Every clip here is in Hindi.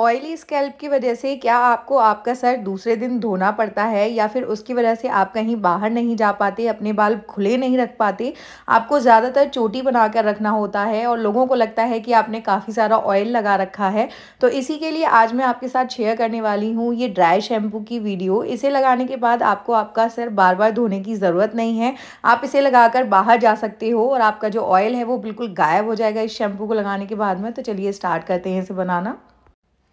ऑयली स्कैल्प की वजह से क्या आपको आपका सर दूसरे दिन धोना पड़ता है या फिर उसकी वजह से आप कहीं बाहर नहीं जा पाते अपने बाल खुले नहीं रख पाते आपको ज़्यादातर चोटी बना कर रखना होता है और लोगों को लगता है कि आपने काफ़ी सारा ऑयल लगा रखा है तो इसी के लिए आज मैं आपके साथ शेयर करने वाली हूँ ये ड्राई शैम्पू की वीडियो इसे लगाने के बाद आपको आपका सर बार बार धोने की ज़रूरत नहीं है आप इसे लगा कर बाहर जा सकते हो और आपका जो ऑयल है वो बिल्कुल गायब हो जाएगा इस शैम्पू को लगाने के बाद में तो चलिए स्टार्ट करते हैं इसे बनाना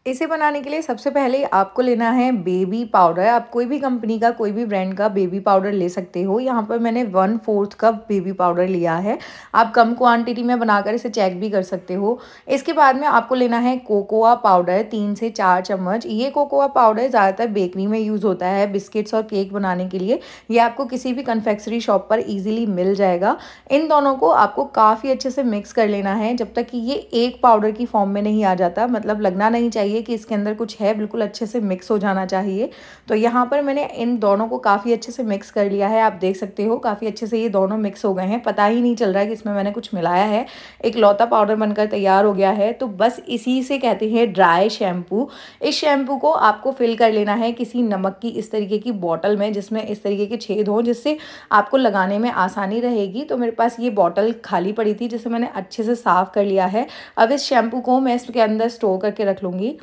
इसे बनाने के लिए सबसे पहले आपको लेना है बेबी पाउडर आप कोई भी कंपनी का कोई भी ब्रांड का बेबी पाउडर ले सकते हो यहाँ पर मैंने one fourth cup baby powder लिया है आप कम क्वांटिटी में बनाकर इसे चेक भी कर सकते हो इसके बाद में आपको लेना है कोकोआ पाउडर तीन से चार चम्मच ये कोकोआ पाउडर ज़्यादातर बेकरी में यूज़ होता है बिस्किट्स और केक बनाने के लिए ये आपको किसी भी कन्फेक्सरी शॉप पर ईजिली मिल जाएगा इन दोनों को आपको काफ़ी अच्छे से मिक्स कर लेना है जब तक कि ये एक पाउडर की फॉर्म में नहीं आ जाता मतलब लगना नहीं चाहिए चाहिए कि इसके अंदर कुछ है बिल्कुल अच्छे से मिक्स हो जाना चाहिए तो यहाँ पर मैंने इन दोनों को काफ़ी अच्छे से मिक्स कर लिया है आप देख सकते हो काफ़ी अच्छे से ये दोनों मिक्स हो गए हैं पता ही नहीं चल रहा है कि इसमें मैंने कुछ मिलाया है एक लौता पाउडर बनकर तैयार हो गया है तो बस इसी से कहते हैं ड्राई शैम्पू इस शैम्पू को आपको फिल कर लेना है किसी नमक की इस तरीके की बॉटल में जिसमें इस तरीके के छेद हों जिससे आपको लगाने में आसानी रहेगी तो मेरे पास ये बॉटल खाली पड़ी थी जिसे मैंने अच्छे से साफ़ कर लिया है अब इस शैम्पू को मैं इसके अंदर स्टोर करके रख लूँगी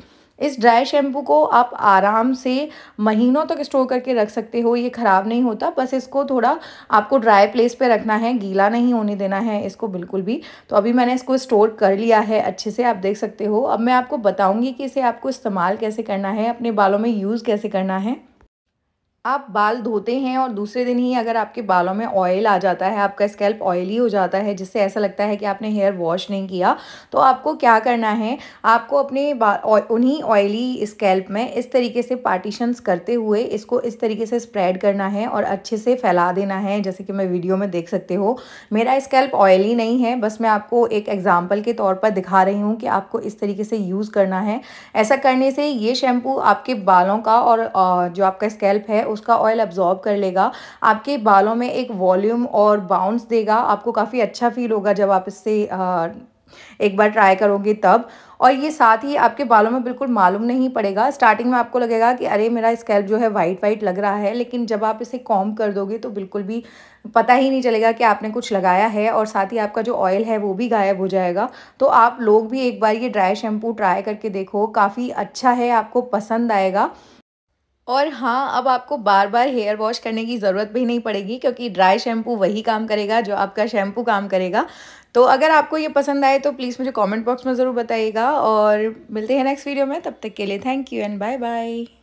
इस ड्राई शैम्पू को आप आराम से महीनों तक स्टोर करके रख सकते हो ये ख़राब नहीं होता बस इसको थोड़ा आपको ड्राई प्लेस पे रखना है गीला नहीं होने देना है इसको बिल्कुल भी तो अभी मैंने इसको स्टोर कर लिया है अच्छे से आप देख सकते हो अब मैं आपको बताऊँगी कि इसे आपको इस्तेमाल कैसे करना है अपने बालों में यूज़ कैसे करना है आप बाल धोते हैं और दूसरे दिन ही अगर आपके बालों में ऑयल आ जाता है आपका स्कैल्प ऑयली हो जाता है जिससे ऐसा लगता है कि आपने हेयर वॉश नहीं किया तो आपको क्या करना है आपको अपने उन्हीं ऑयली स्कैल्प में इस तरीके से पार्टीशंस करते हुए इसको इस तरीके से स्प्रेड करना है और अच्छे से फैला देना है जैसे कि मैं वीडियो में देख सकते हो मेरा स्कैल्प ऑयली नहीं है बस मैं आपको एक एग्ज़ाम्पल के तौर पर दिखा रही हूँ कि आपको इस तरीके से यूज़ करना है ऐसा करने से ये शैम्पू आपके बालों का और जो आपका स्कैल्प है उस उसका ऑयल अब्जॉर्ब कर लेगा आपके बालों में एक वॉल्यूम और बाउंस देगा आपको काफ़ी अच्छा फील होगा जब आप इससे एक बार ट्राई करोगे तब और ये साथ ही आपके बालों में बिल्कुल मालूम नहीं पड़ेगा स्टार्टिंग में आपको लगेगा कि अरे मेरा स्कैल्प जो है वाइट वाइट लग रहा है लेकिन जब आप इसे कॉम कर दोगे तो बिल्कुल भी पता ही नहीं चलेगा कि आपने कुछ लगाया है और साथ ही आपका जो ऑयल है वो भी गायब हो जाएगा तो आप लोग भी एक बार ये ड्राई शैम्पू ट्राई करके देखो काफ़ी अच्छा है आपको पसंद आएगा और हाँ अब आपको बार बार हेयर वॉश करने की ज़रूरत भी नहीं पड़ेगी क्योंकि ड्राई शैम्पू वही काम करेगा जो आपका शैम्पू काम करेगा तो अगर आपको ये पसंद आए तो प्लीज़ मुझे कमेंट बॉक्स में ज़रूर बताइएगा और मिलते हैं नेक्स्ट वीडियो में तब तक के लिए thank you and bye bye